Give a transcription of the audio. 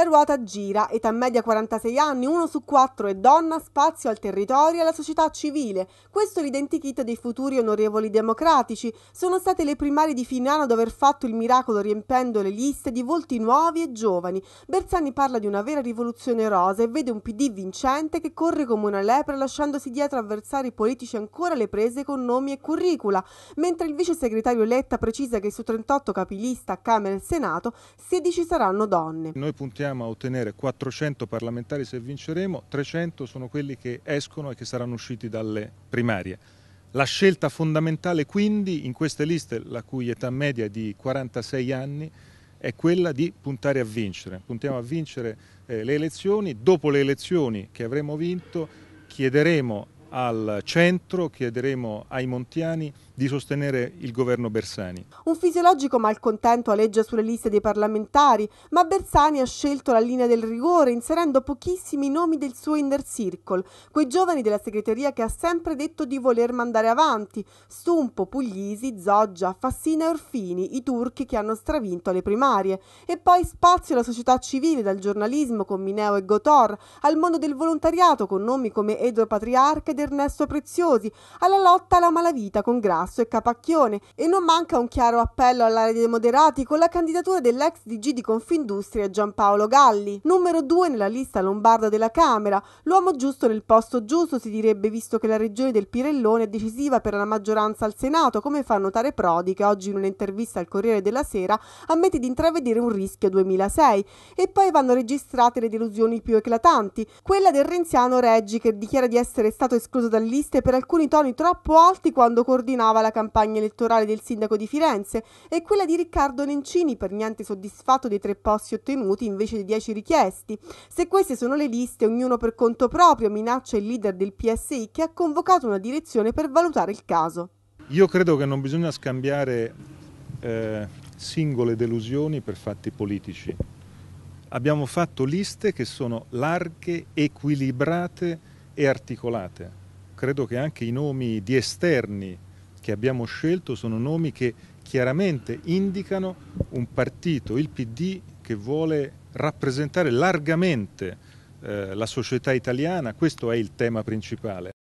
La ruota gira, età media 46 anni, uno su quattro è donna, spazio al territorio e alla società civile. Questo è l'identikit dei futuri onorevoli democratici. Sono state le primarie di fine anno ad aver fatto il miracolo riempendo le liste di volti nuovi e giovani. Bersani parla di una vera rivoluzione rosa e vede un PD vincente che corre come una lepre lasciandosi dietro avversari politici ancora le prese con nomi e curricula, mentre il vice segretario Letta precisa che su 38 capilista a Camera e Senato 16 saranno donne. Noi puntiamo riusciamo a ottenere 400 parlamentari se vinceremo, 300 sono quelli che escono e che saranno usciti dalle primarie. La scelta fondamentale quindi in queste liste, la cui età media è di 46 anni, è quella di puntare a vincere. Puntiamo a vincere eh, le elezioni, dopo le elezioni che avremo vinto chiederemo al centro, chiederemo ai montiani di sostenere il governo Bersani. Un fisiologico malcontento aleggia sulle liste dei parlamentari, ma Bersani ha scelto la linea del rigore inserendo pochissimi nomi del suo inner circle, quei giovani della segreteria che ha sempre detto di voler mandare avanti, Stumpo, Puglisi, Zoggia, Fassina e Orfini, i turchi che hanno stravinto le primarie, e poi spazio alla società civile, dal giornalismo con Mineo e Gotor, al mondo del volontariato con nomi come Edo Patriarca e ed Ernesto Preziosi, alla lotta alla malavita con Grasso e Capacchione e non manca un chiaro appello all'area dei moderati con la candidatura dell'ex DG di Confindustria Giampaolo Galli, numero due nella lista lombarda della Camera, l'uomo giusto nel posto giusto si direbbe visto che la regione del Pirellone è decisiva per la maggioranza al Senato, come fa notare Prodi che oggi in un'intervista al Corriere della Sera ammette di intravedere un rischio 2006 e poi vanno registrate le delusioni più eclatanti, quella del renziano Reggi che dichiara di essere stato escluso escluso da liste per alcuni toni troppo alti quando coordinava la campagna elettorale del sindaco di Firenze e quella di Riccardo Nencini, per niente soddisfatto dei tre posti ottenuti invece dei dieci richiesti. Se queste sono le liste, ognuno per conto proprio minaccia il leader del PSI che ha convocato una direzione per valutare il caso. Io credo che non bisogna scambiare eh, singole delusioni per fatti politici. Abbiamo fatto liste che sono larghe, equilibrate e articolate credo che anche i nomi di esterni che abbiamo scelto sono nomi che chiaramente indicano un partito, il PD, che vuole rappresentare largamente eh, la società italiana, questo è il tema principale.